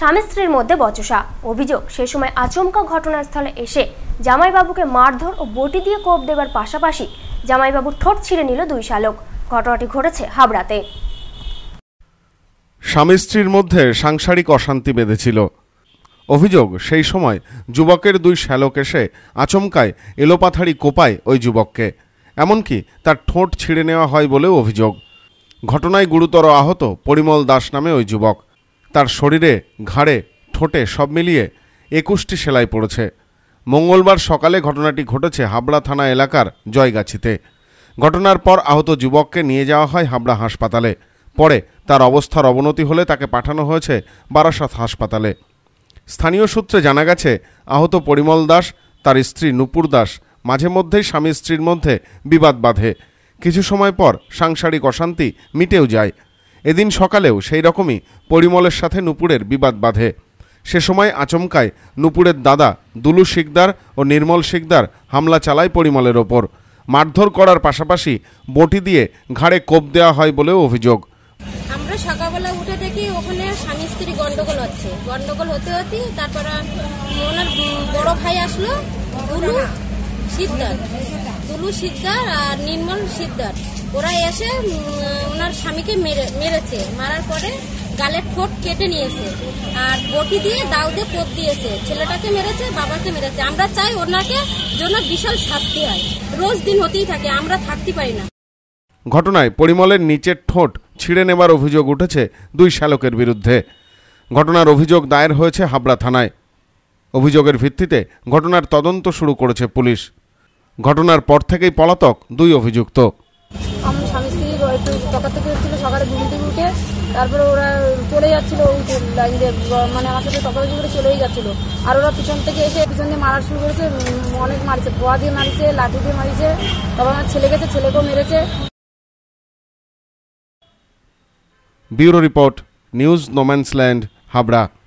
স্বামী স্ত্রীর মধ্যে বচসা অভিযোগ সে সময় আচমকা ঘটনাস্থলে এসে জামাইবাবুকে মারধর ও বটি দিয়ে কোপ দেবার পাশাপাশি জামাইবাবুর ঠোঁট ছিঁড়ে নিল দুই শালক ঘটনাটি ঘটেছে হাবড়াতে স্বামী স্ত্রীর মধ্যে সাংসারিক অশান্তি বেঁধেছিল অভিযোগ সেই সময় যুবকের দুই শ্যালক এসে আচমকায় এলোপাথারি কোপায় ওই যুবককে এমনকি তার ঠোঁট ছিঁড়ে নেওয়া হয় বলেও অভিযোগ ঘটনায় গুরুতর আহত পরিমল দাস নামে ওই যুবক তার শরীরে ঘাড়ে ঠোঁটে সব মিলিয়ে একুশটি সেলাই পড়েছে মঙ্গলবার সকালে ঘটনাটি ঘটেছে হাবড়া থানা এলাকার জয়গাছিতে ঘটনার পর আহত যুবককে নিয়ে যাওয়া হয় হাবড়া হাসপাতালে পরে তার অবস্থার অবনতি হলে তাকে পাঠানো হয়েছে বারাসাত হাসপাতালে স্থানীয় সূত্রে জানা গেছে আহত পরিমল দাস তার স্ত্রী নুপুর দাস মাঝে মধ্যেই স্বামী স্ত্রীর মধ্যে বিবাদ বাঁধে কিছু সময় পর সাংসারিক অশান্তি মিটেও যায় এদিন সকালেও সেই রকমই পরিমলের সাথে নুপুরের বিবাদ বাঁধে সে সময় আচমকায় নুপুরের দাদা দুলু শিকদার ও নির্মল শিকদার হামলা চালায় পরিমলের ওপর মারধর করার পাশাপাশি বটি দিয়ে ঘাড়ে কোপ দেওয়া হয় বলেও অভিযোগ আমরা সকালবেলা উঠে দেখি ওখানে স্বামী স্ত্রী গন্ডগোল হচ্ছে গন্ডগোল হতে হতে তারপরে ওনার বড় ভাই আসলো দুলু শিকদার দুলু সিদ্ধার আর নির্মল সিদ্ধার ওরা এসে ওনার স্বামীকে মেরে মেরেছে মারার পরে গালের ঠোঁট কেটে নিয়েছে আর বটি দিয়ে দাউদে পোত দিয়েছে ছেলেটাকে মেরেছে বাবাকে মেরেছে আমরা চাই ওনাকে জন্য বিশাল শাস্তি হয় রোজ দিন হতেই থাকে আমরা থাকতে পারি না ঘটনায় পরিমলের নিচের ঠোঁট ছিঁড়ে নেবার অভিযোগ উঠেছে দুই শালকের বিরুদ্ধে ঘটনার অভিযোগ দায়ের হয়েছে হাবড়া থানায় অভিযোগের ভিত্তিতে ঘটনার তদন্ত শুরু করেছে পুলিশ ঘটনার পর থেকেই পলাতক দুই অভিযুক্ত আমার স্বামী থেকে সকালে থেকে উঠে তারপরে ওরা চলে যাচ্ছিল মানে আমার সাথে সকালে করে চলেই যাচ্ছিল আর ওরা পিছন থেকে এসে পিছন দিয়ে মারা শুরু করেছে অনেক মারছে পোয়া দিয়ে মারিছে লাঠি দিয়ে মারিছে তারপর আমার ছেলে গেছে ছেলেকেও মেরেছে bureau report news no man's land Habra